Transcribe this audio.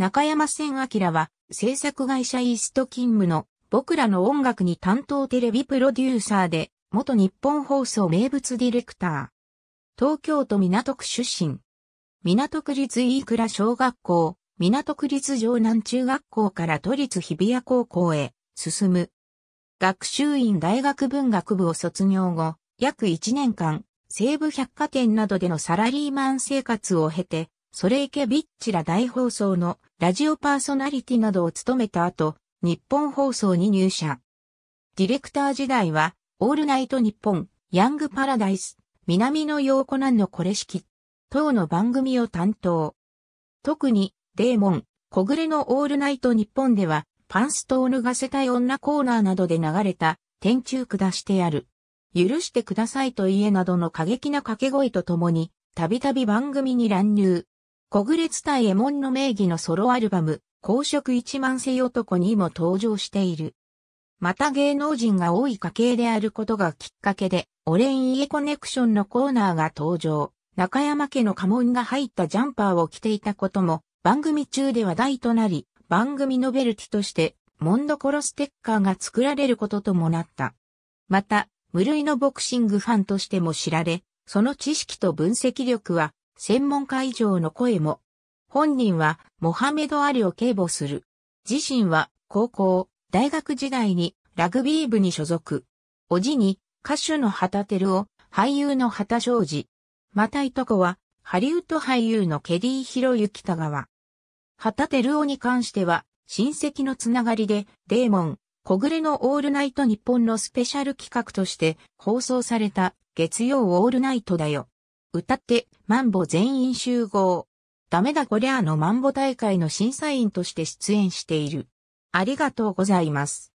中山千明は制作会社イースト勤務の僕らの音楽に担当テレビプロデューサーで元日本放送名物ディレクター。東京都港区出身。港区立飯倉小学校、港区立城南中学校から都立日比谷高校へ進む。学習院大学文学部を卒業後、約1年間、西武百貨店などでのサラリーマン生活を経て、ソレイケビッチら大放送のラジオパーソナリティなどを務めた後、日本放送に入社。ディレクター時代は、オールナイト日本、ヤングパラダイス、南の陽子なんのこれ式、等の番組を担当。特に、デーモン、小暮のオールナイト日本では、パンストを脱がせたい女コーナーなどで流れた、天中下してやる。許してくださいと言えなどの過激な掛け声とともに、たびたび番組に乱入。小暮伝え衛門の名義のソロアルバム、公職一万世男にも登場している。また芸能人が多い家系であることがきっかけで、オレン家コネクションのコーナーが登場。中山家の家紋が入ったジャンパーを着ていたことも、番組中で話題となり、番組ノベルティとして、モンドコロステッカーが作られることともなった。また、無類のボクシングファンとしても知られ、その知識と分析力は専門家以上の声も。本人はモハメド・アリを警護する。自身は高校、大学時代にラグビー部に所属。おじに歌手のテ照夫、俳優の旗正治。またいとこはハリウッド俳優のケリー・ヒロユキタガワ。テ照夫に関しては親戚のつながりでデーモン、小暮のオールナイト日本のスペシャル企画として放送された月曜オールナイトだよ。歌って、マンボ全員集合。ダメだこりゃあのマンボ大会の審査員として出演している。ありがとうございます。